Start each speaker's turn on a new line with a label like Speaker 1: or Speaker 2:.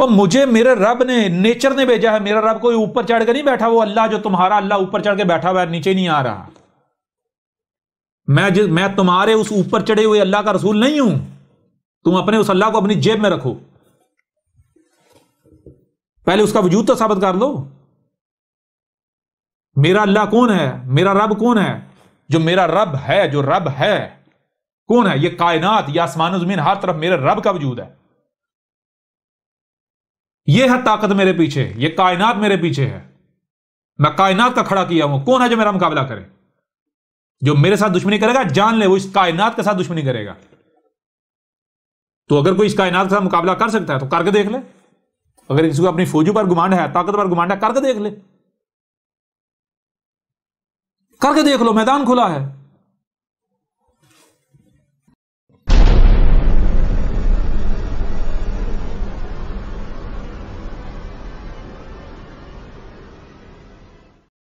Speaker 1: और मुझे मेरे रब ने नेचर ने भेजा है मेरा रब कोई ऊपर चढ़ के नहीं बैठा वो अल्लाह जो तुम्हारा अल्लाह ऊपर चढ़ के बैठा हुआ है नीचे नहीं आ रहा मैं जिस मैं तुम्हारे उस ऊपर चढ़े हुए अल्लाह का रसूल नहीं हूं तुम अपने उस अल्लाह को अपनी जेब में रखो पहले उसका वजूद तो साबित कर दो मेरा अल्लाह कौन है मेरा रब कौन है जो मेरा रब है जो रब है कौन है ये कायनात या आसमान जमीन हर तरफ मेरे रब का वजूद है ये है ताकत मेरे पीछे ये कायनात मेरे पीछे है मैं कायनात का खड़ा किया हूं कौन है जो मेरा मुकाबला करे जो मेरे साथ दुश्मनी करेगा जान ले वो इस कायनात के साथ दुश्मनी करेगा तो अगर कोई इस कायनात के साथ मुकाबला कर सकता है तो करके देख ले अगर किसी को अपनी फौजी पर गुमांड है ताकत पर गुमांड है करके देख ले करके देख लो मैदान खुला है